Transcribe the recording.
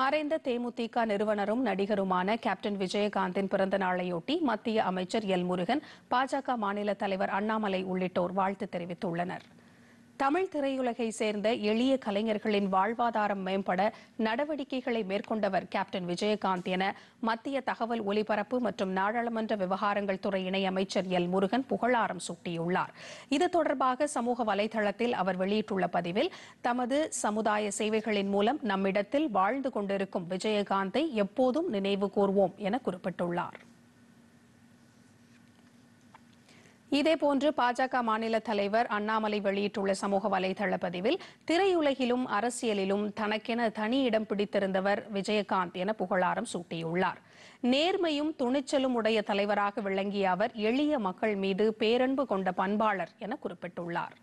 மறைந்த தேமுதிக நிறுவனரும் நடிகருமான கேப்டன் விஜயகாந்தின் பிறந்த நாளையொட்டி மத்திய அமைச்சர் எல் முருகன் பாஜக மாநில தலைவர் அண்ணாமலை உள்ளிட்டோர் வாழ்த்து தெரிவித்துள்ளனா் தமிழ் திரையுலகை சேர்ந்த எளிய கலைஞர்களின் வாழ்வாதாரம் மேம்பட நடவடிக்கைகளை மேற்கொண்டவர் கேப்டன் விஜயகாந்த் என மத்திய தகவல் ஒலிபரப்பு மற்றும் நாடாளுமன்ற விவகாரங்கள் துறை இணையமைச்சர் எல் முருகன் புகழாரம் சூட்டியுள்ளார் இது தொடர்பாக சமூக வலைதளத்தில் அவர் வெளியிட்டுள்ள பதிவில் தமது சமுதாய சேவைகளின் மூலம் நம்மிடத்தில் வாழ்ந்து கொண்டிருக்கும் விஜயகாந்தை எப்போதும் நினைவு கூர்வோம் என குறிப்பிட்டுள்ளாா் இதேபோன்று பாஜக மாநில தலைவர் அண்ணாமலை வெளியிட்டுள்ள சமூக வலைதள பதிவில் திரையுலகிலும் அரசியலிலும் தனக்கென தனி இடம் பிடித்திருந்தவர் விஜயகாந்த் என புகழாரம் சூட்டியுள்ளார் நேர்மையும் துணிச்சலும் உடைய தலைவராக விளங்கிய அவர் எளிய மக்கள் மீது பேரன்பு கொண்ட பண்பாளர் என குறிப்பிட்டுள்ளார்